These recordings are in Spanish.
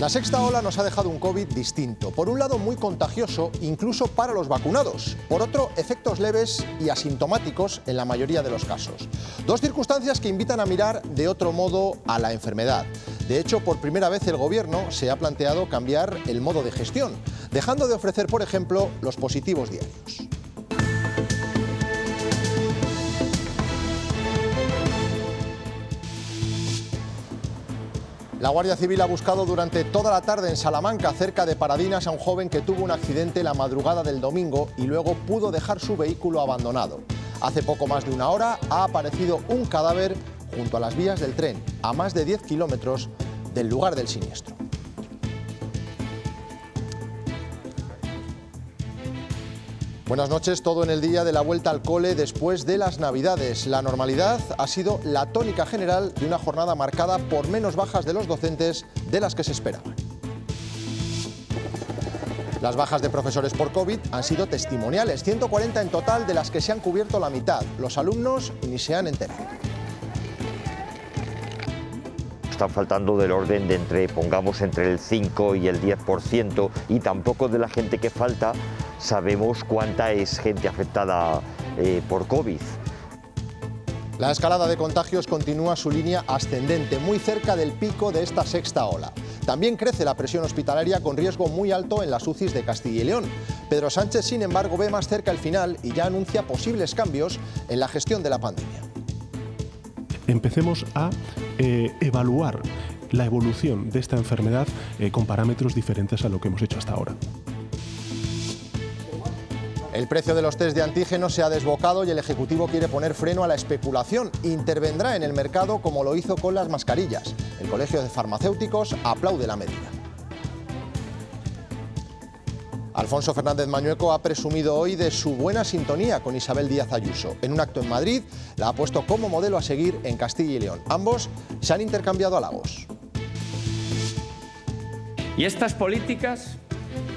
La sexta ola nos ha dejado un COVID distinto. Por un lado, muy contagioso, incluso para los vacunados. Por otro, efectos leves y asintomáticos en la mayoría de los casos. Dos circunstancias que invitan a mirar de otro modo a la enfermedad. De hecho, por primera vez el Gobierno se ha planteado cambiar el modo de gestión, dejando de ofrecer, por ejemplo, los positivos diarios. La Guardia Civil ha buscado durante toda la tarde en Salamanca, cerca de Paradinas, a un joven que tuvo un accidente la madrugada del domingo y luego pudo dejar su vehículo abandonado. Hace poco más de una hora ha aparecido un cadáver junto a las vías del tren, a más de 10 kilómetros del lugar del siniestro. Buenas noches, todo en el día de la vuelta al cole después de las Navidades. La normalidad ha sido la tónica general de una jornada marcada por menos bajas de los docentes de las que se esperaban. Las bajas de profesores por COVID han sido testimoniales, 140 en total de las que se han cubierto la mitad. Los alumnos ni se han enterado. Están faltando del orden de entre, pongamos, entre el 5 y el 10% y tampoco de la gente que falta sabemos cuánta es gente afectada eh, por COVID. La escalada de contagios continúa su línea ascendente, muy cerca del pico de esta sexta ola. También crece la presión hospitalaria con riesgo muy alto en las UCIs de Castilla y León. Pedro Sánchez, sin embargo, ve más cerca el final y ya anuncia posibles cambios en la gestión de la pandemia. Empecemos a eh, evaluar la evolución de esta enfermedad eh, con parámetros diferentes a lo que hemos hecho hasta ahora. El precio de los test de antígenos se ha desbocado y el Ejecutivo quiere poner freno a la especulación. Intervendrá en el mercado como lo hizo con las mascarillas. El Colegio de Farmacéuticos aplaude la medida. Alfonso Fernández Mañueco ha presumido hoy de su buena sintonía con Isabel Díaz Ayuso. En un acto en Madrid la ha puesto como modelo a seguir en Castilla y León. Ambos se han intercambiado halagos. Y estas políticas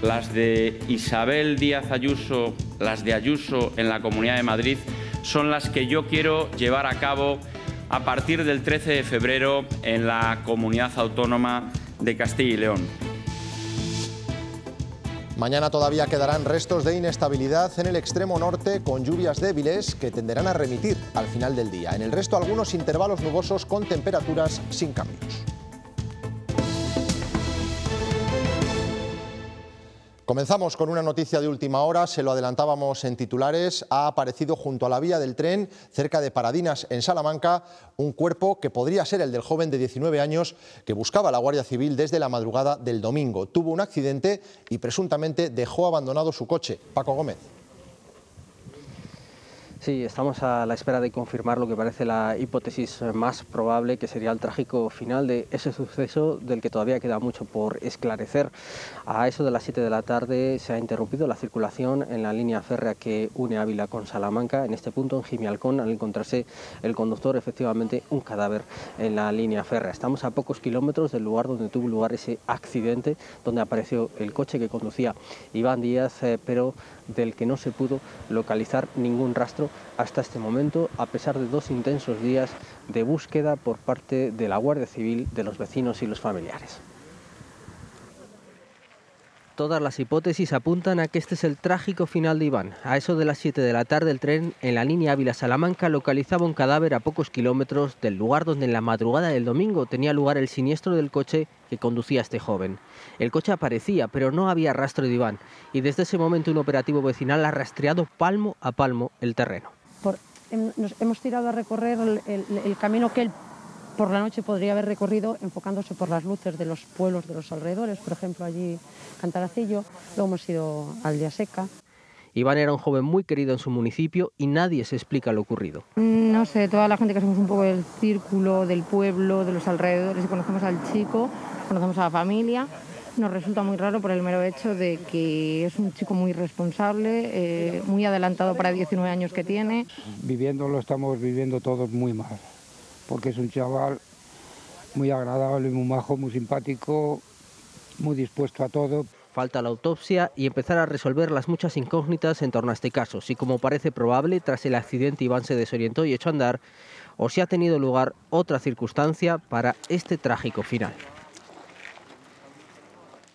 las de Isabel Díaz Ayuso, las de Ayuso en la Comunidad de Madrid, son las que yo quiero llevar a cabo a partir del 13 de febrero en la Comunidad Autónoma de Castilla y León. Mañana todavía quedarán restos de inestabilidad en el extremo norte con lluvias débiles que tenderán a remitir al final del día. En el resto algunos intervalos nubosos con temperaturas sin cambios. Comenzamos con una noticia de última hora, se lo adelantábamos en titulares, ha aparecido junto a la vía del tren, cerca de Paradinas, en Salamanca, un cuerpo que podría ser el del joven de 19 años que buscaba la Guardia Civil desde la madrugada del domingo. Tuvo un accidente y presuntamente dejó abandonado su coche. Paco Gómez. Sí, estamos a la espera de confirmar lo que parece la hipótesis más probable, que sería el trágico final de ese suceso del que todavía queda mucho por esclarecer. A eso de las 7 de la tarde se ha interrumpido la circulación en la línea férrea que une Ávila con Salamanca. En este punto, en Jimialcón, al encontrarse el conductor, efectivamente, un cadáver en la línea férrea. Estamos a pocos kilómetros del lugar donde tuvo lugar ese accidente, donde apareció el coche que conducía Iván Díaz, eh, pero del que no se pudo localizar ningún rastro hasta este momento, a pesar de dos intensos días de búsqueda por parte de la Guardia Civil, de los vecinos y los familiares. Todas las hipótesis apuntan a que este es el trágico final de Iván. A eso de las 7 de la tarde el tren en la línea Ávila-Salamanca localizaba un cadáver a pocos kilómetros del lugar donde en la madrugada del domingo tenía lugar el siniestro del coche que conducía este joven. El coche aparecía, pero no había rastro de Iván, y desde ese momento un operativo vecinal ha rastreado palmo a palmo el terreno. Em, hemos tirado a recorrer el camino que él por la noche podría haber recorrido enfocándose por las luces de los pueblos de los alrededores, por ejemplo allí Cantaracillo, luego hemos ido al Día Seca. Iván era un joven muy querido en su municipio y nadie se explica lo ocurrido. Mm, no sé, toda la gente que somos un poco del círculo, del pueblo, de los alrededores, y conocemos al chico, conocemos a la familia, nos resulta muy raro por el mero hecho de que es un chico muy responsable, eh, muy adelantado para 19 años que tiene. Viviéndolo estamos viviendo todos muy mal porque es un chaval muy agradable, muy majo, muy simpático, muy dispuesto a todo. Falta la autopsia y empezar a resolver las muchas incógnitas en torno a este caso, si como parece probable, tras el accidente Iván se desorientó y echó a andar, o si ha tenido lugar otra circunstancia para este trágico final.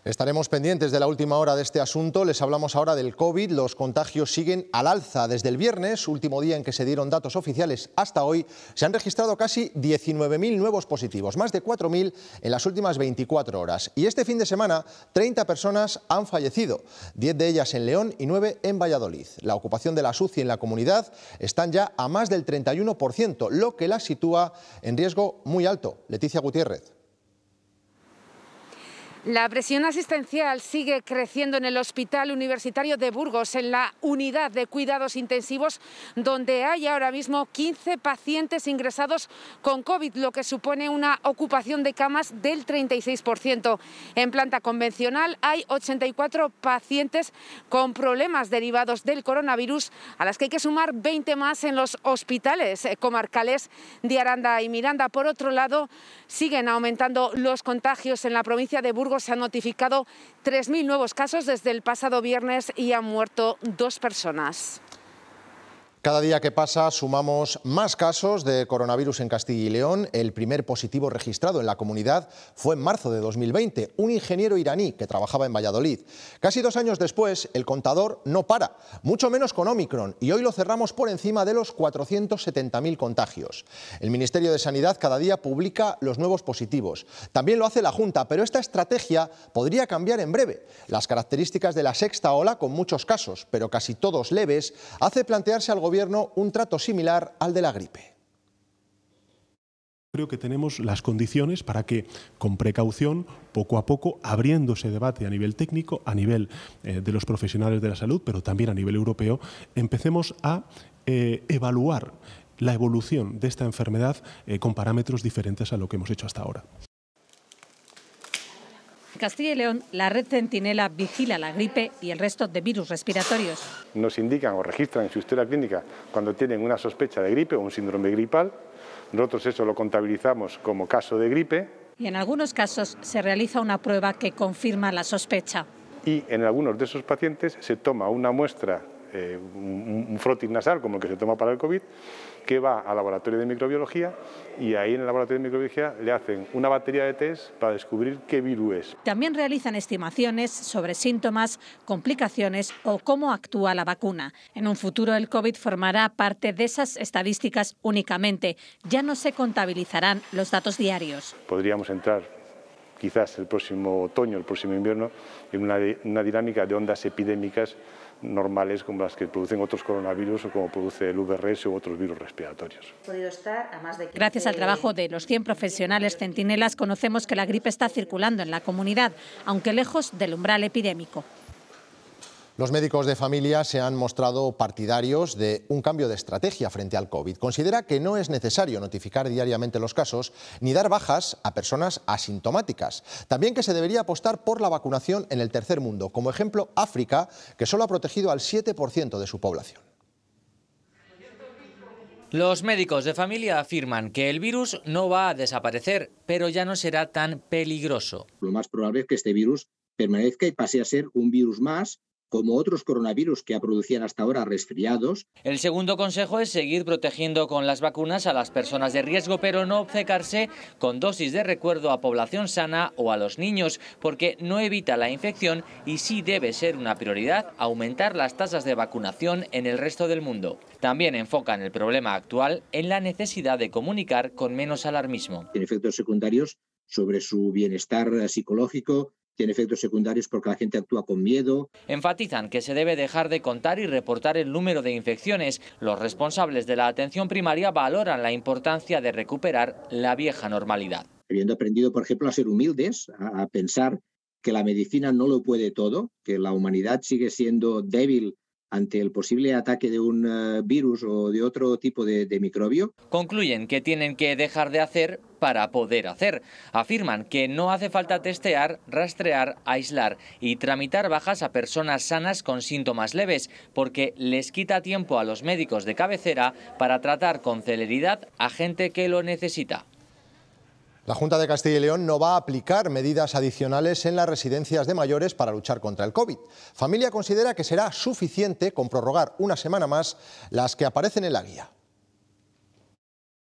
Estaremos pendientes de la última hora de este asunto. Les hablamos ahora del COVID. Los contagios siguen al alza. Desde el viernes, último día en que se dieron datos oficiales, hasta hoy se han registrado casi 19.000 nuevos positivos, más de 4.000 en las últimas 24 horas. Y este fin de semana, 30 personas han fallecido, 10 de ellas en León y 9 en Valladolid. La ocupación de la SUCI en la comunidad está ya a más del 31%, lo que la sitúa en riesgo muy alto. Leticia Gutiérrez. La presión asistencial sigue creciendo en el Hospital Universitario de Burgos, en la unidad de cuidados intensivos, donde hay ahora mismo 15 pacientes ingresados con COVID, lo que supone una ocupación de camas del 36%. En planta convencional hay 84 pacientes con problemas derivados del coronavirus, a las que hay que sumar 20 más en los hospitales eh, comarcales de Aranda y Miranda. Por otro lado, siguen aumentando los contagios en la provincia de Burgos se han notificado 3.000 nuevos casos desde el pasado viernes y han muerto dos personas. Cada día que pasa sumamos más casos de coronavirus en Castilla y León. El primer positivo registrado en la comunidad fue en marzo de 2020, un ingeniero iraní que trabajaba en Valladolid. Casi dos años después, el contador no para, mucho menos con Omicron, y hoy lo cerramos por encima de los 470.000 contagios. El Ministerio de Sanidad cada día publica los nuevos positivos. También lo hace la Junta, pero esta estrategia podría cambiar en breve. Las características de la sexta ola, con muchos casos, pero casi todos leves, hace plantearse algo Gobierno un trato similar al de la gripe. Creo que tenemos las condiciones para que, con precaución, poco a poco, abriendo ese debate a nivel técnico, a nivel eh, de los profesionales de la salud, pero también a nivel europeo, empecemos a eh, evaluar la evolución de esta enfermedad eh, con parámetros diferentes a lo que hemos hecho hasta ahora. Castilla y León, la red Centinela vigila la gripe y el resto de virus respiratorios. Nos indican o registran en su historia clínica cuando tienen una sospecha de gripe o un síndrome gripal. Nosotros eso lo contabilizamos como caso de gripe. Y en algunos casos se realiza una prueba que confirma la sospecha. Y en algunos de esos pacientes se toma una muestra, eh, un, un nasal como el que se toma para el COVID, que va al laboratorio de microbiología y ahí en el laboratorio de microbiología le hacen una batería de test para descubrir qué virus es. También realizan estimaciones sobre síntomas, complicaciones o cómo actúa la vacuna. En un futuro el COVID formará parte de esas estadísticas únicamente. Ya no se contabilizarán los datos diarios. Podríamos entrar quizás el próximo otoño, el próximo invierno, en una, una dinámica de ondas epidémicas normales como las que producen otros coronavirus o como produce el VRS u otros virus respiratorios. Gracias al trabajo de los 100 profesionales centinelas conocemos que la gripe está circulando en la comunidad, aunque lejos del umbral epidémico. Los médicos de familia se han mostrado partidarios de un cambio de estrategia frente al COVID. Considera que no es necesario notificar diariamente los casos ni dar bajas a personas asintomáticas. También que se debería apostar por la vacunación en el tercer mundo, como ejemplo África, que solo ha protegido al 7% de su población. Los médicos de familia afirman que el virus no va a desaparecer, pero ya no será tan peligroso. Lo más probable es que este virus permanezca y pase a ser un virus más como otros coronavirus que producían hasta ahora resfriados. El segundo consejo es seguir protegiendo con las vacunas a las personas de riesgo, pero no obcecarse con dosis de recuerdo a población sana o a los niños, porque no evita la infección y sí debe ser una prioridad aumentar las tasas de vacunación en el resto del mundo. También enfocan el problema actual en la necesidad de comunicar con menos alarmismo. En efectos secundarios sobre su bienestar psicológico, tiene efectos secundarios porque la gente actúa con miedo. Enfatizan que se debe dejar de contar y reportar el número de infecciones. Los responsables de la atención primaria valoran la importancia de recuperar la vieja normalidad. Habiendo aprendido, por ejemplo, a ser humildes, a, pensar que la medicina no lo puede todo, que la humanidad sigue siendo débil ante el posible ataque de un eh, virus o de otro tipo de, microbio. Concluyen que tienen que dejar de hacer para poder hacer. Afirman que no hace falta testear, rastrear, aislar y tramitar bajas a personas sanas con síntomas leves, porque les quita tiempo a los médicos de cabecera para tratar con celeridad a gente que lo necesita. La Junta de Castilla y León no va a aplicar medidas adicionales en las residencias de mayores para luchar contra el COVID. Familia considera que será suficiente con prorrogar una semana más las que aparecen en la guía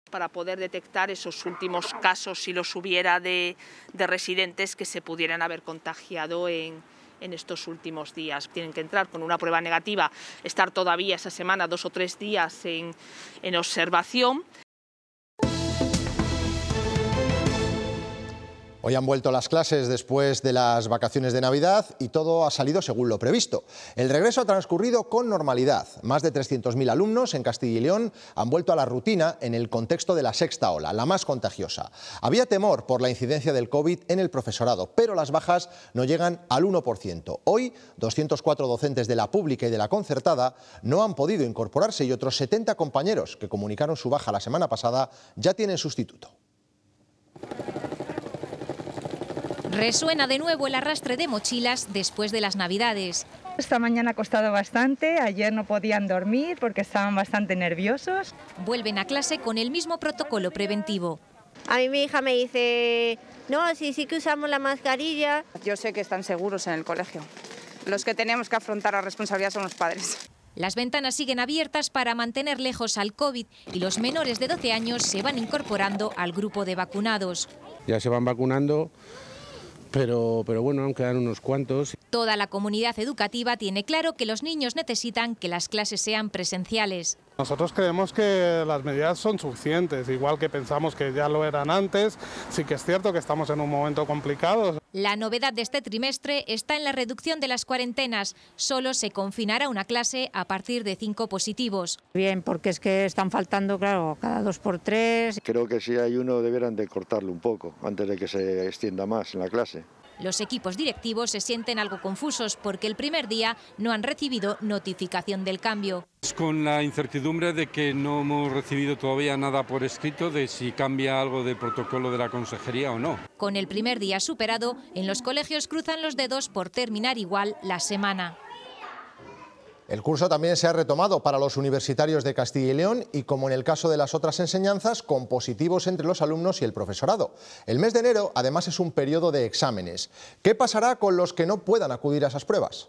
para poder detectar esos últimos casos, si los hubiera, de, residentes que se pudieran haber contagiado en, estos últimos días. Tienen que entrar con una prueba negativa, estar todavía esa semana dos o tres días en observación Hoy han vuelto las clases después de las vacaciones de Navidad y todo ha salido según lo previsto. El regreso ha transcurrido con normalidad. Más de 300.000 alumnos en Castilla y León han vuelto a la rutina en el contexto de la sexta ola, la más contagiosa. Había temor por la incidencia del COVID en el profesorado, pero las bajas no llegan al 1%. Hoy, 204 docentes de la pública y de la concertada no han podido incorporarse y otros 70 compañeros que comunicaron su baja la semana pasada ya tienen sustituto. Resuena de nuevo el arrastre de mochilas después de las Navidades. Esta mañana ha costado bastante, ayer no podían dormir porque estaban bastante nerviosos. Vuelven a clase con el mismo protocolo preventivo. A mí mi hija me dice, no, sí, sí que usamos la mascarilla. Yo sé que están seguros en el colegio. Los que tenemos que afrontar la responsabilidad son los padres. Las ventanas siguen abiertas para mantener lejos al COVID y los menores de 12 años se van incorporando al grupo de vacunados. Ya se van vacunando pero, pero bueno, aún quedan unos cuantos. Toda la comunidad educativa tiene claro que los niños necesitan que las clases sean presenciales. Nosotros creemos que las medidas son suficientes, igual que pensamos que ya lo eran antes, sí que es cierto que estamos en un momento complicado. La novedad de este trimestre está en la reducción de las cuarentenas. Solo se confinará una clase a partir de cinco positivos. Bien, porque es que están faltando, claro, cada dos por tres. Creo que si hay uno deberán de cortarlo un poco antes de que se extienda más en la clase. Los equipos directivos se sienten algo confusos porque el primer día no han recibido notificación del cambio. Es Con la incertidumbre de que no hemos recibido todavía nada por escrito de si cambia algo del protocolo de la consejería o no. Con el primer día superado, en los colegios cruzan los dedos por terminar igual la semana. El curso también se ha retomado para los universitarios de Castilla y León y, como en el caso de las otras enseñanzas, con positivos entre los alumnos y el profesorado. El mes de enero, además, es un periodo de exámenes. ¿Qué pasará con los que no puedan acudir a esas pruebas?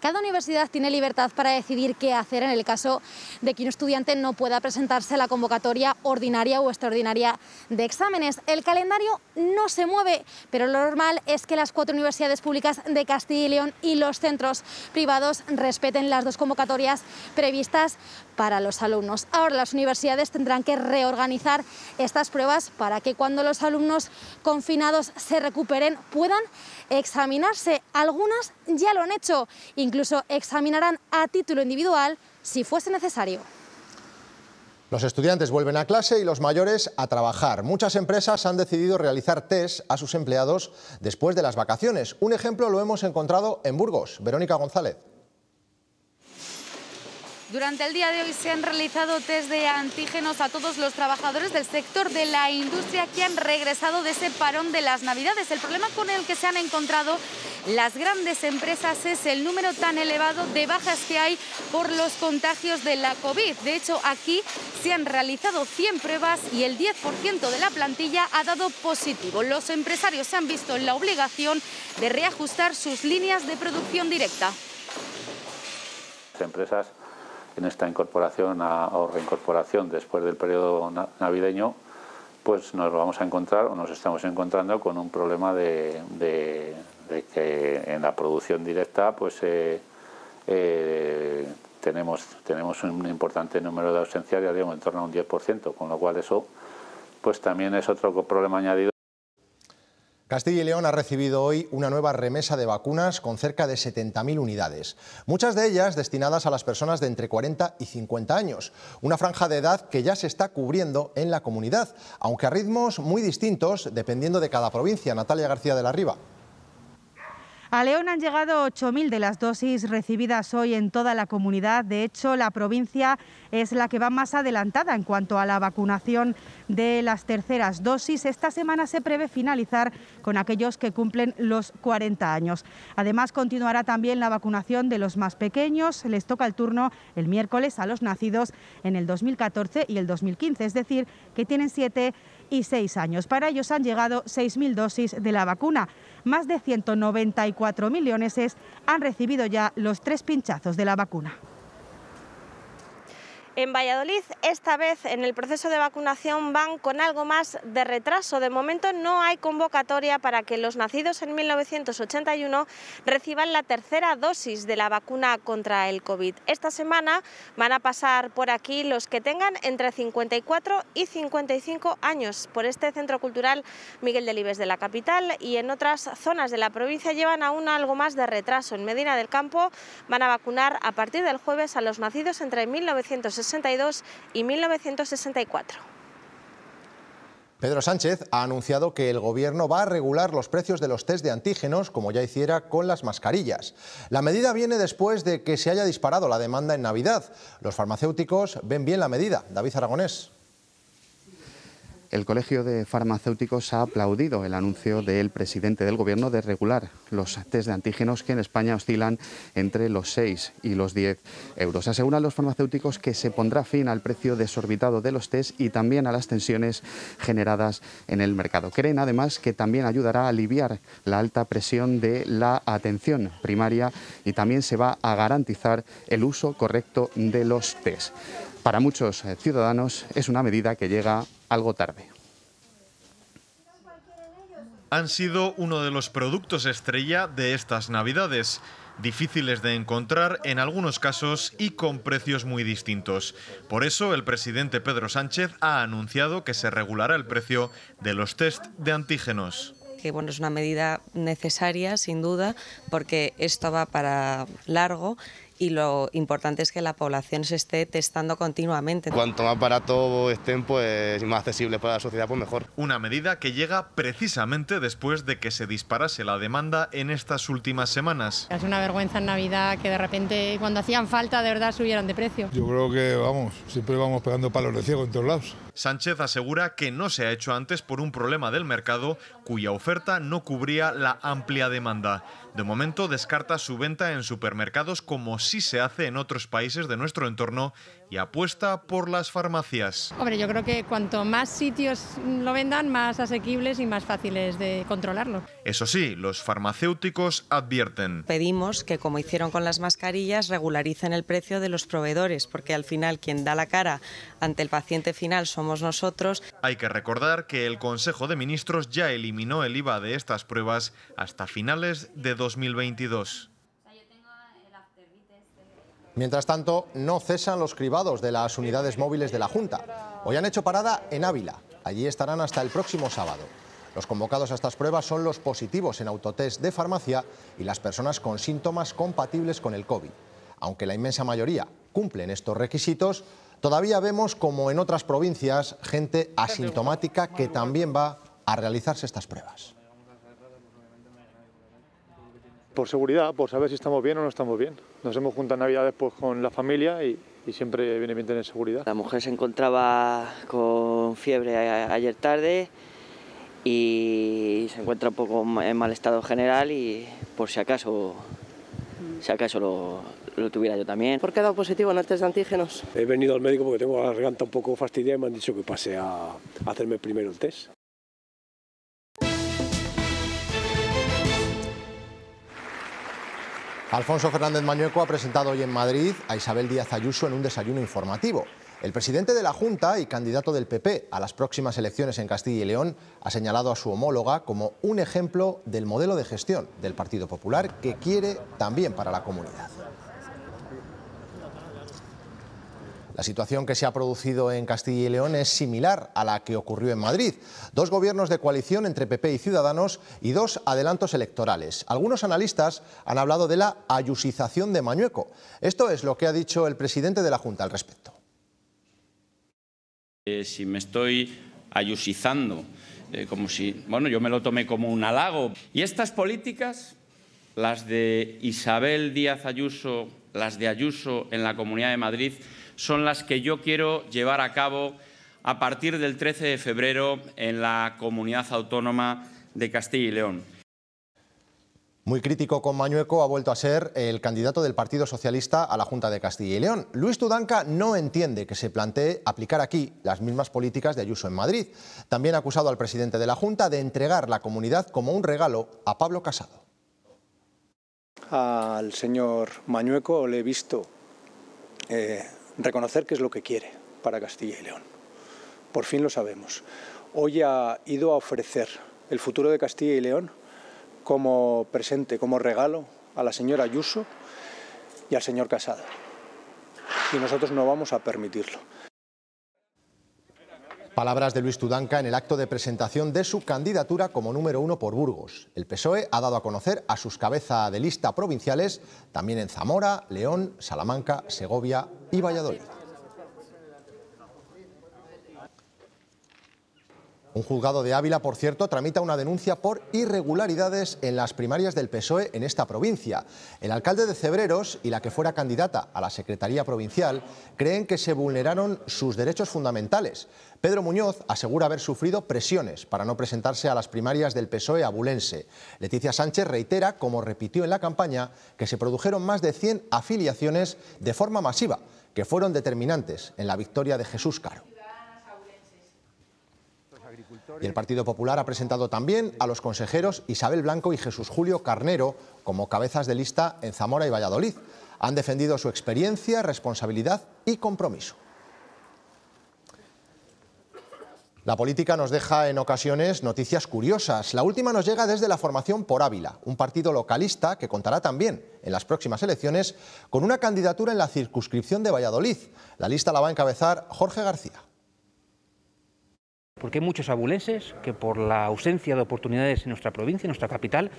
Cada universidad tiene libertad para decidir qué hacer en el caso de que un estudiante no pueda presentarse a la convocatoria ordinaria o extraordinaria de exámenes. El calendario no se mueve, pero lo normal es que las cuatro universidades públicas de Castilla y León y los centros privados respeten las dos convocatorias previstas para los alumnos. Ahora las universidades tendrán que reorganizar estas pruebas para que cuando los alumnos confinados se recuperen puedan examinarse. Algunas ya lo han hecho, incluso examinarán a título individual si fuese necesario. Los estudiantes vuelven a clase y los mayores a trabajar. Muchas empresas han decidido realizar test a sus empleados después de las vacaciones. Un ejemplo lo hemos encontrado en Burgos. Verónica González. Durante el día de hoy se han realizado test de antígenos a todos los trabajadores del sector de la industria que han regresado de ese parón de las Navidades. El problema con el que se han encontrado las grandes empresas es el número tan elevado de bajas que hay por los contagios de la COVID. De hecho, aquí se han realizado 100 pruebas y el 10% de la plantilla ha dado positivo. Los empresarios se han visto en la obligación de reajustar sus líneas de producción directa. Empresas en esta incorporación o reincorporación después del periodo navideño, pues nos vamos a encontrar o nos estamos encontrando con un problema de, que en la producción directa pues eh, eh, tenemos, tenemos un importante número de ausencias, ya en torno a un 10%, con lo cual eso pues también es otro problema añadido. Castilla y León ha recibido hoy una nueva remesa de vacunas con cerca de 70.000 unidades, muchas de ellas destinadas a las personas de entre 40 y 50 años, una franja de edad que ya se está cubriendo en la comunidad, aunque a ritmos muy distintos dependiendo de cada provincia. Natalia García de la Riva. A León han llegado 8.000 de las dosis recibidas hoy en toda la comunidad. De hecho, la provincia es la que va más adelantada en cuanto a la vacunación de las terceras dosis. Esta semana se prevé finalizar con aquellos que cumplen los 40 años. Además, continuará también la vacunación de los más pequeños. Les toca el turno el miércoles a los nacidos en el 2014 y el 2015, es decir, que tienen siete y seis años. Para ellos han llegado 6.000 dosis de la vacuna. Más de 194 millones han recibido ya los tres pinchazos de la vacuna en Valladolid. Esta vez en el proceso de vacunación van con algo más de retraso. De momento no hay convocatoria para que los nacidos en 1981 reciban la tercera dosis de la vacuna contra el COVID. Esta semana van a pasar por aquí los que tengan entre 54 y 55 años. Por este centro cultural Miguel Delibes de la capital y en otras zonas de la provincia llevan aún algo más de retraso. En Medina del Campo van a vacunar a partir del jueves a los nacidos entre 1960 1962 y 1964. Pedro Sánchez ha anunciado que el Gobierno va a regular los precios de los test de antígenos, como ya hiciera con las mascarillas. La medida viene después de que se haya disparado la demanda en Navidad. Los farmacéuticos ven bien la medida. David Aragonés. El Colegio de Farmacéuticos ha aplaudido el anuncio del presidente del Gobierno de regular los test de antígenos que en España oscilan entre los 6 y los 10 euros. Aseguran los farmacéuticos que se pondrá fin al precio desorbitado de los test y también a las tensiones generadas en el mercado. Creen además que también ayudará a aliviar la alta presión de la atención primaria y también se va a garantizar el uso correcto de los test. Para muchos eh, ciudadanos es una medida que llega algo tarde. Han sido uno de los productos estrella de estas navidades difíciles de encontrar en algunos casos y con precios muy distintos. Por eso el presidente Pedro Sánchez ha anunciado que se regulará el precio de los test de antígenos que bueno, es una medida necesaria, sin duda, porque esto va para largo y lo importante es que la población se esté testando continuamente. Cuanto más barato estén, pues más accesible para la sociedad, pues mejor. Una medida que llega precisamente después de que se disparase la demanda en estas últimas semanas. Es una vergüenza en Navidad que de repente, cuando hacían falta, de verdad subieran de precio. Yo creo que, vamos, siempre vamos pegando palos de ciego en todos lados. Sánchez asegura que no se ha hecho antes por un problema del mercado cuya oferta no cubría la amplia demanda. De momento descarta su venta en supermercados como sí se hace en otros países de nuestro entorno y apuesta por las farmacias. Hombre, yo creo que cuanto más sitios lo vendan, más asequibles y más fáciles de controlarlo. Eso sí, los farmacéuticos advierten. Pedimos que, como hicieron con las mascarillas, regularicen el precio de los proveedores, porque al final quien da la cara ante el paciente final somos nosotros. Hay que recordar que el Consejo de Ministros ya eliminó el IVA de estas pruebas hasta finales de 2022. Mientras tanto, no cesan los cribados de las unidades móviles de la Junta. Hoy han hecho parada en Ávila. Allí estarán hasta el próximo sábado. Los convocados a estas pruebas son los positivos en autotest de farmacia y las personas con síntomas compatibles con el COVID. Aunque la inmensa mayoría cumplen estos requisitos, todavía vemos, como en otras provincias, gente asintomática que también va a realizarse estas pruebas por seguridad, por saber si estamos bien o no estamos bien. Nos hemos juntado en Navidad después con la familia y, siempre viene bien tener seguridad. La mujer se encontraba con fiebre ayer tarde y se encuentra un poco en mal estado general y por si acaso, si acaso lo, tuviera yo también. ¿Por qué ha dado positivo en el test de antígenos? He venido al médico porque tengo la garganta un poco fastidiada y me han dicho que pase a hacerme primero el test. Alfonso Fernández Mañueco ha presentado hoy en Madrid a Isabel Díaz Ayuso en un desayuno informativo. El presidente de la Junta y candidato del PP a las próximas elecciones en Castilla y León ha señalado a su homóloga como un ejemplo del modelo de gestión del Partido Popular que quiere también para la comunidad. La situación que se ha producido en Castilla y León es similar a la que ocurrió en Madrid. Dos gobiernos de coalición entre PP y Ciudadanos y dos adelantos electorales. Algunos analistas han hablado de la ayusización de Mañueco. Esto es lo que ha dicho el presidente de la Junta al respecto. Eh, si me estoy ayusizando, eh, como si, bueno, yo me lo tomé como un halago. Y estas políticas, las de Isabel Díaz Ayuso las de Ayuso en la Comunidad de Madrid, son las que yo quiero llevar a cabo a partir del 13 de febrero en la Comunidad Autónoma de Castilla y León. Muy crítico con Mañueco ha vuelto a ser el candidato del Partido Socialista a la Junta de Castilla y León. Luis Tudanca no entiende que se plantee aplicar aquí las mismas políticas de Ayuso en Madrid. También ha acusado al presidente de la Junta de entregar la comunidad como un regalo a Pablo Casado al señor Mañueco le he visto eh, reconocer qué es lo que quiere para Castilla y León. Por fin lo sabemos. Hoy ha ido a ofrecer el futuro de Castilla y León como presente, como regalo a la señora Ayuso y al señor Casado. Y nosotros no vamos a permitirlo. Palabras de Luis Tudanca en el acto de presentación de su candidatura como número uno por Burgos. El PSOE ha dado a conocer a sus cabeza de lista provinciales también en Zamora, León, Salamanca, Segovia y Valladolid. Un juzgado de Ávila, por cierto, tramita una denuncia por irregularidades en las primarias del PSOE en esta provincia. El alcalde de Cebreros y la que fuera candidata a la Secretaría Provincial creen que se vulneraron sus derechos fundamentales. Pedro Muñoz asegura haber sufrido presiones para no presentarse a las primarias del PSOE abulense. Leticia Sánchez reitera, como repitió en la campaña, que se produjeron más de 100 afiliaciones de forma masiva, que fueron determinantes en la victoria de Jesús Caro. Y el Partido Popular ha presentado también a los consejeros Isabel Blanco y Jesús Julio Carnero como cabezas de lista en Zamora y Valladolid. Han defendido su experiencia, responsabilidad y compromiso. La política nos deja en ocasiones noticias curiosas. La última nos llega desde la formación por Ávila, un partido localista que contará también en las próximas elecciones con una candidatura en la circunscripción de Valladolid. La lista la va a encabezar Jorge García porque hay muchos abulenses que por la ausencia de oportunidades en nuestra provincia, en nuestra capital,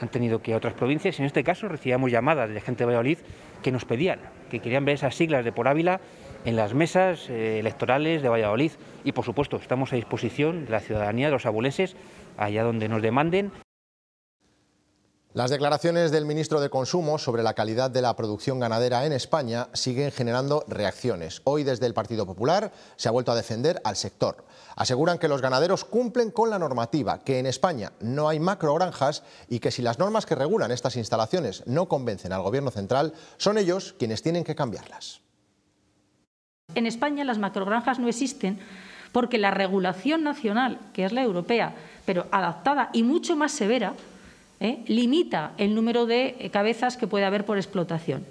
han tenido que ir a otras provincias. En este caso recibíamos llamadas de gente de Valladolid que nos pedían, que querían ver esas siglas de por Ávila en las mesas eh, electorales de Valladolid. Y por supuesto, estamos a disposición de la ciudadanía, de los abulenses, allá donde nos demanden. Las declaraciones del ministro de Consumo sobre la calidad de la producción ganadera en España siguen generando reacciones. Hoy desde el Partido Popular se ha vuelto a defender al sector. Aseguran que los ganaderos cumplen con la normativa, que en España no hay macrogranjas y que si las normas que regulan estas instalaciones no convencen al Gobierno central, son ellos quienes tienen que cambiarlas. En España las macrogranjas no existen porque la regulación nacional, que es la europea, pero adaptada y mucho más severa, ¿eh? limita el número de eh, cabezas que puede haber por explotación.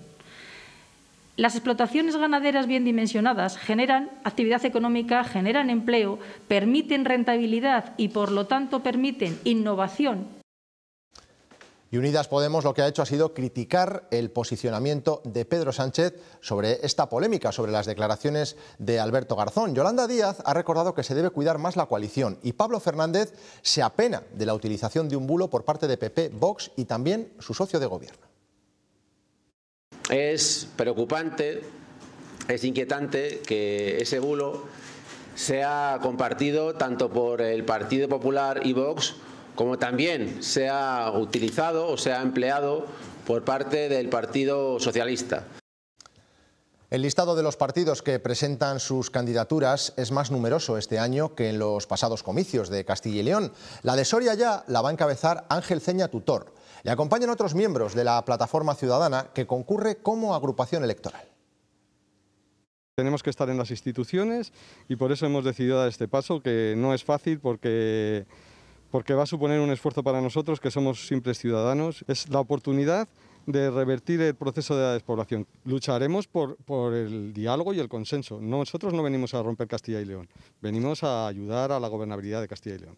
Las explotaciones ganaderas bien dimensionadas generan actividad económica, generan empleo, permiten rentabilidad y, por lo tanto, permiten innovación y Unidas Podemos lo que ha hecho ha sido criticar el posicionamiento de Pedro Sánchez sobre esta polémica, sobre las declaraciones de Alberto Garzón. Yolanda Díaz ha recordado que se debe cuidar más la coalición y Pablo Fernández se apena de la utilización de un bulo por parte de PP, Vox y también su socio de gobierno. Es preocupante, es inquietante que ese bulo sea compartido tanto por el Partido Popular y Vox como también se ha utilizado o se ha empleado por parte del Partido Socialista. El listado de los partidos que presentan sus candidaturas es más numeroso este año que en los pasados comicios de Castilla y León. La de Soria ya la va a encabezar Ángel Ceña Tutor. Le acompañan otros miembros de la Plataforma Ciudadana que concurre como agrupación electoral. Tenemos que estar en las instituciones y por eso hemos decidido dar este paso, que no es fácil porque porque va a suponer un esfuerzo para nosotros que somos simples ciudadanos. Es la oportunidad de revertir el proceso de la despoblación. Lucharemos por, el diálogo y el consenso. Nosotros no venimos a romper Castilla y León, venimos a ayudar a la gobernabilidad de Castilla y León.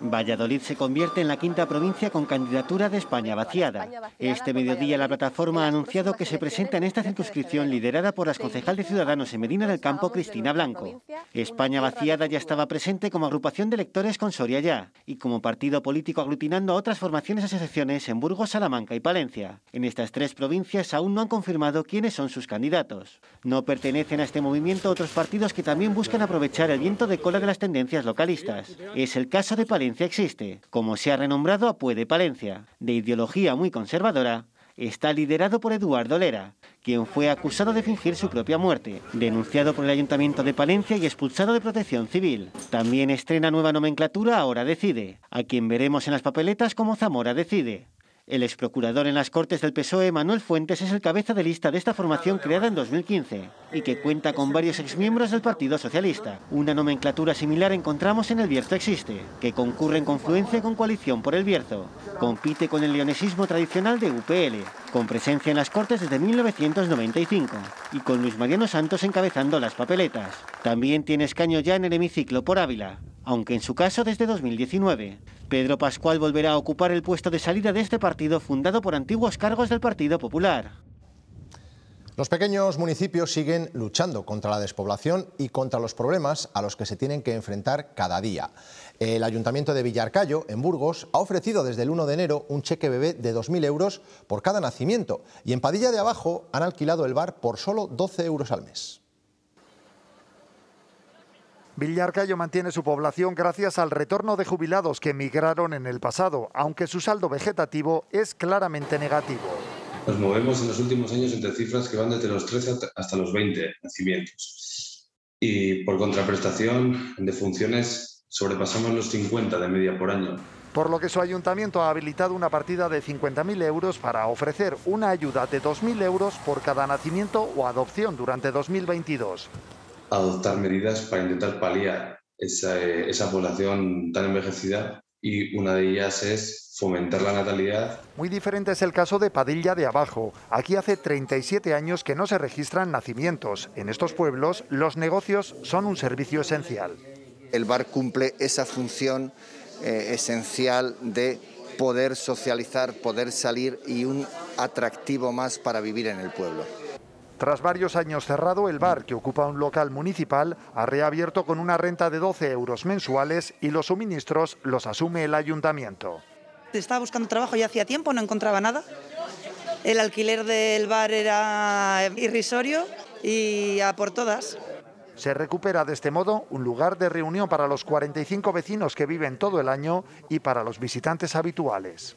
Valladolid se convierte en la quinta provincia con candidatura de España vaciada. Este mediodía la plataforma ha anunciado que se presenta en esta circunscripción liderada por la concejal de Ciudadanos en Medina del Campo, Cristina Blanco. España vaciada ya estaba presente como agrupación de electores con Soria Ya y como partido político aglutinando a otras formaciones y asociaciones en Burgos, Salamanca y Palencia. En estas tres provincias aún no han confirmado quiénes son sus candidatos. No pertenecen a este movimiento otros partidos que también buscan aprovechar el viento de cola de las tendencias localistas. Es el caso de Palencia existe, como se ha renombrado a Puede Palencia, de ideología muy conservadora, está liderado por Eduardo Lera, quien fue acusado de fingir su propia muerte, denunciado por el Ayuntamiento de Palencia y expulsado de Protección Civil. También estrena nueva nomenclatura Ahora Decide, a quien veremos en las papeletas como Zamora Decide. El ex procurador en las Cortes del PSOE, Manuel Fuentes, es el cabeza de lista de esta formación ah, creada en 2015 y que cuenta con varios exmiembros del Partido Socialista. Una nomenclatura similar encontramos en El Bierzo Existe, que concurre en confluencia con Coalición por el Bierzo. Compite con el leonesismo tradicional de UPL, con presencia en las Cortes desde 1995 y con Luis Mariano Santos encabezando las papeletas. También tiene escaño ya en el hemiciclo por Ávila aunque en su caso desde 2019. Pedro Pascual volverá a ocupar el puesto de salida de este partido fundado por antiguos cargos del Partido Popular. Los pequeños municipios siguen luchando contra la despoblación y contra los problemas a los que se tienen que enfrentar cada día. El Ayuntamiento de Villarcayo, en Burgos, ha ofrecido desde el 1 de enero un cheque bebé de 2.000 euros por cada nacimiento y en Padilla de Abajo han alquilado el bar por solo 12 euros al mes. Villarcayo mantiene su población gracias al retorno de jubilados que emigraron en el pasado, aunque su saldo vegetativo es claramente negativo. Nos movemos en los últimos años entre cifras que van desde los 13 hasta los 20 nacimientos. Y por contraprestación de funciones sobrepasamos los 50 de media por año por lo que su ayuntamiento ha habilitado una partida de 50.000 euros para ofrecer una ayuda de 2.000 euros por cada nacimiento o adopción durante 2022 adoptar medidas para intentar paliar eh, esa, población tan envejecida y una de ellas es fomentar la natalidad. Muy diferente es el caso de Padilla de Abajo. Aquí hace 37 años que no se registran nacimientos. En estos pueblos los negocios son un servicio esencial. El bar cumple esa función eh, esencial de poder socializar, poder salir y un atractivo más para vivir en el pueblo. Tras varios años cerrado, el bar, que ocupa un local municipal, ha reabierto con una renta de 12 euros mensuales y los suministros los asume el ayuntamiento. Estaba buscando trabajo ya hacía tiempo, no encontraba nada. El alquiler del bar era irrisorio y a por todas. Se recupera de este modo un lugar de reunión para los 45 vecinos que viven todo el año y para los visitantes habituales.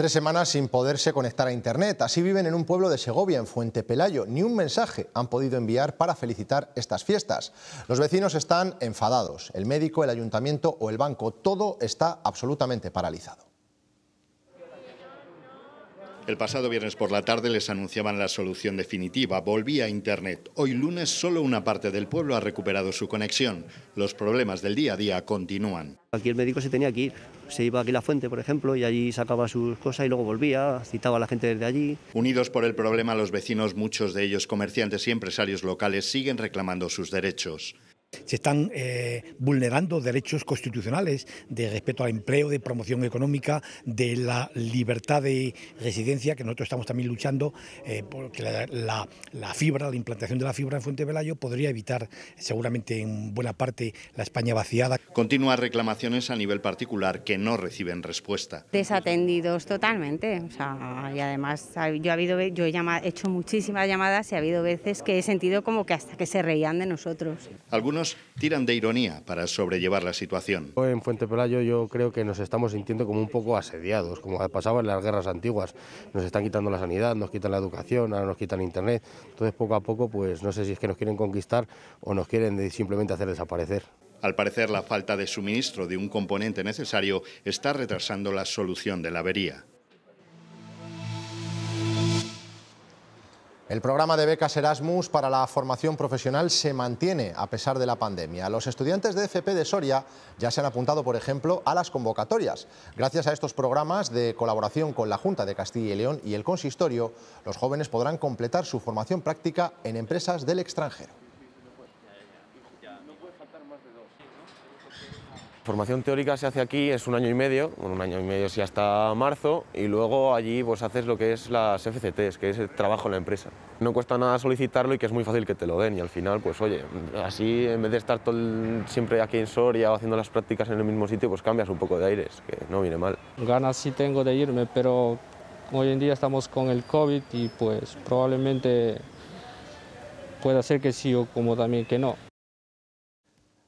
Tres semanas sin poderse conectar a Internet. Así viven en un pueblo de Segovia, en Fuente Pelayo. Ni un mensaje han podido enviar para felicitar estas fiestas. Los vecinos están enfadados. El médico, el ayuntamiento o el banco, todo está absolutamente paralizado. El pasado viernes por la tarde les anunciaban la solución definitiva. Volvía a Internet. Hoy lunes solo una parte del pueblo ha recuperado su conexión. Los problemas del día a día continúan. Aquí el médico se tenía que ir. Se iba aquí a la fuente, por ejemplo, y allí sacaba sus cosas y luego volvía, citaba a la gente desde allí. Unidos por el problema, los vecinos, muchos de ellos comerciantes y empresarios locales, siguen reclamando sus derechos. Se están eh, vulnerando derechos constitucionales de respeto al empleo, de promoción económica, de la libertad de residencia, que nosotros estamos también luchando eh, porque la, fibra, la implantación de la fibra en Fuente Velayo podría evitar seguramente en buena parte la España vaciada. Continúan reclamaciones a nivel particular que no reciben respuesta. Desatendidos totalmente, y además yo, habido, yo he, hecho muchísimas llamadas y ha habido veces que he sentido como que hasta que se reían de nosotros tiran de ironía para sobrellevar la situación. En Fuente Pelayo yo creo que nos estamos sintiendo como un poco asediados, como pasaba en las guerras antiguas. Nos están quitando la sanidad, nos quitan la educación, ahora nos quitan internet. Entonces poco a poco, pues no sé si es que nos quieren conquistar o nos quieren simplemente hacer desaparecer. Al parecer, la falta de suministro de un componente necesario está retrasando la solución de la avería. El programa de becas Erasmus para la formación profesional se mantiene a pesar de la pandemia. Los estudiantes de FP de Soria ya se han apuntado, por ejemplo, a las convocatorias. Gracias a estos programas de colaboración con la Junta de Castilla y León y el Consistorio, los jóvenes podrán completar su formación práctica en empresas del extranjero. Formación teórica se hace aquí, es un año y medio, un año y medio si hasta marzo, y luego allí pues haces lo que es las FCTs, que es el trabajo en la empresa. No cuesta nada solicitarlo y que es muy fácil que te lo den, y al final, pues oye, así en vez de estar todo siempre aquí en Soria haciendo las prácticas en el mismo sitio, pues cambias un poco de aires, que no viene mal. Ganas sí tengo de irme, pero hoy en día estamos con el COVID y pues probablemente pueda ser que sí o como también que no.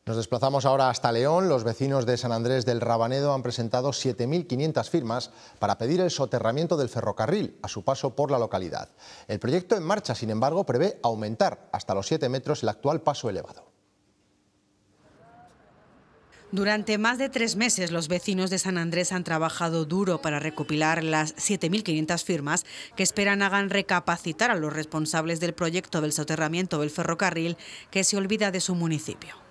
Nos desplazamos ahora hasta León. Los vecinos de San Andrés del Rabanedo han presentado 7.500 firmas para pedir el soterramiento del ferrocarril a su paso por la localidad. El proyecto en marcha, sin embargo, prevé aumentar hasta los 7 metros el actual paso elevado. Durante más de tres meses, los vecinos de San Andrés han trabajado duro para recopilar las 7.500 firmas que esperan hagan recapacitar a los responsables del proyecto del soterramiento del ferrocarril que se olvida de su municipio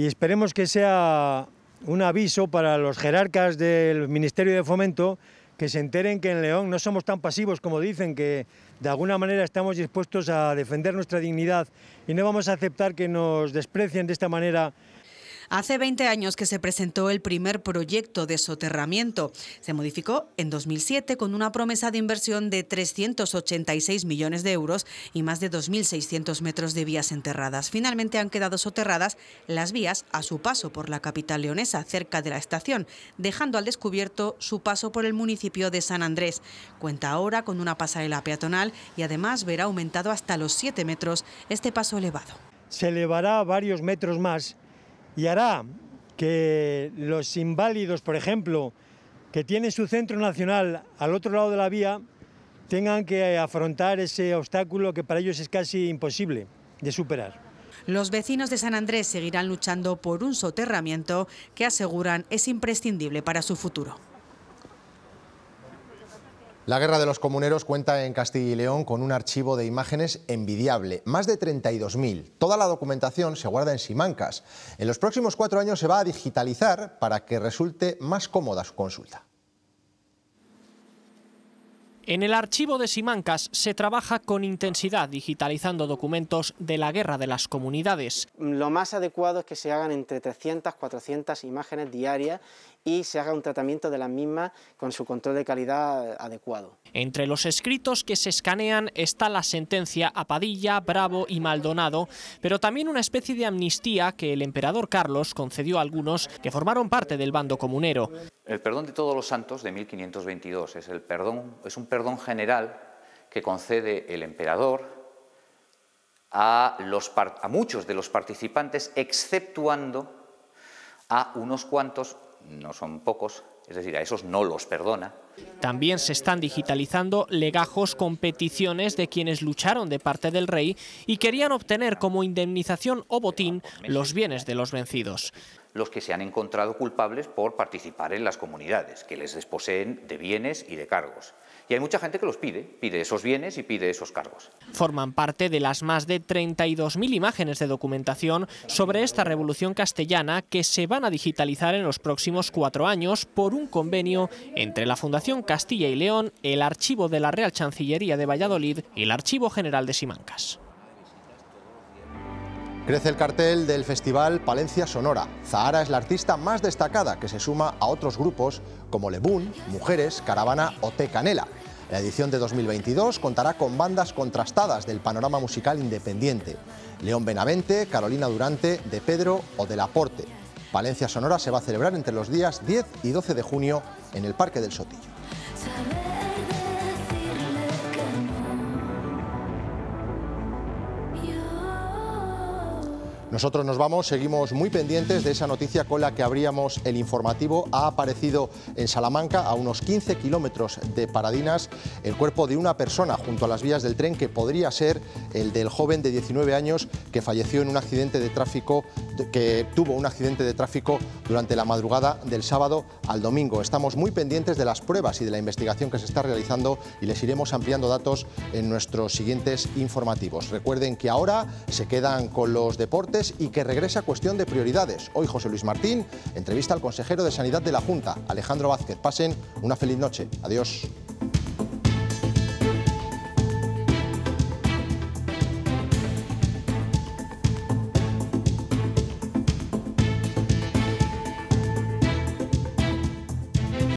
y esperemos que sea un aviso para los jerarcas del Ministerio de Fomento que se enteren que en León no somos tan pasivos como dicen, que de alguna manera estamos dispuestos a defender nuestra dignidad y no vamos a aceptar que nos desprecien de esta manera Hace 20 años que se presentó el primer proyecto de soterramiento. Se modificó en 2007 con una promesa de inversión de 386 millones de euros y más de 2.600 metros de vías enterradas. Finalmente han quedado soterradas las vías a su paso por la capital leonesa, cerca de la estación, dejando al descubierto su paso por el municipio de San Andrés. Cuenta ahora con una pasarela peatonal y además verá aumentado hasta los 7 metros este paso elevado. Se elevará varios metros más y hará que los inválidos, por ejemplo, que tienen su centro nacional al otro lado de la vía, tengan que afrontar ese obstáculo que para ellos es casi imposible de superar. Los vecinos de San Andrés seguirán luchando por un soterramiento que aseguran es imprescindible para su futuro. La Guerra de los Comuneros cuenta en Castilla y León con un archivo de imágenes envidiable, más de 32.000. Toda la documentación se guarda en Simancas. En los próximos cuatro años se va a digitalizar para que resulte más cómoda su consulta. En el archivo de Simancas se trabaja con intensidad digitalizando documentos de la Guerra de las Comunidades. Lo más adecuado es que se hagan entre 300 400 imágenes diarias y se haga un tratamiento de la misma con su control de calidad adecuado. Entre los escritos que se escanean está la sentencia a Padilla, Bravo y Maldonado, pero también una especie de amnistía que el emperador Carlos concedió a algunos que formaron parte del bando comunero. El perdón de todos los santos de 1522 es, el perdón, es un perdón general que concede el emperador a muchos de los participantes, exceptuando a unos cuantos no son pocos, es decir, a esos no los perdona. También se están digitalizando legajos con peticiones de quienes lucharon de parte del rey y querían obtener como indemnización o botín los bienes de los vencidos. Los que se han encontrado culpables por participar en las comunidades, que les desposeen de bienes y de cargos. Y hay mucha gente que los pide, pide esos bienes y pide esos cargos. Forman parte de las más de 32.000 imágenes de documentación sobre esta revolución castellana que se van a digitalizar en los próximos cuatro años por un convenio entre la Fundación Castilla y León, el Archivo de la Real Chancillería de Valladolid y el Archivo General de Simancas. Crece el cartel del festival Palencia Sonora. Zahara es la artista más destacada que se suma a otros grupos como Lebún, Mujeres, Caravana o Te Canela. La edición de 2022 contará con bandas contrastadas del panorama musical independiente. León Benavente, Carolina Durante, De Pedro o De Laporte. Valencia Sonora se va a celebrar entre los días 10 y 12 de junio en el Parque del Sotillo. Nosotros nos vamos, seguimos muy pendientes de esa noticia con la que abríamos el informativo. Ha aparecido en Salamanca, a unos 15 kilómetros de Paradinas, el cuerpo de una persona junto a las vías del tren que podría ser el del joven de 19 años que falleció en un accidente de tráfico, que tuvo un accidente de tráfico durante la madrugada del sábado al domingo. Estamos muy pendientes de las pruebas y de la investigación que se está realizando y les iremos ampliando datos en nuestros siguientes informativos. Recuerden que ahora se quedan con los deportes y que regresa a cuestión de prioridades. Hoy José Luis Martín entrevista al consejero de Sanidad de la Junta, Alejandro Vázquez. Pasen una feliz noche. Adiós.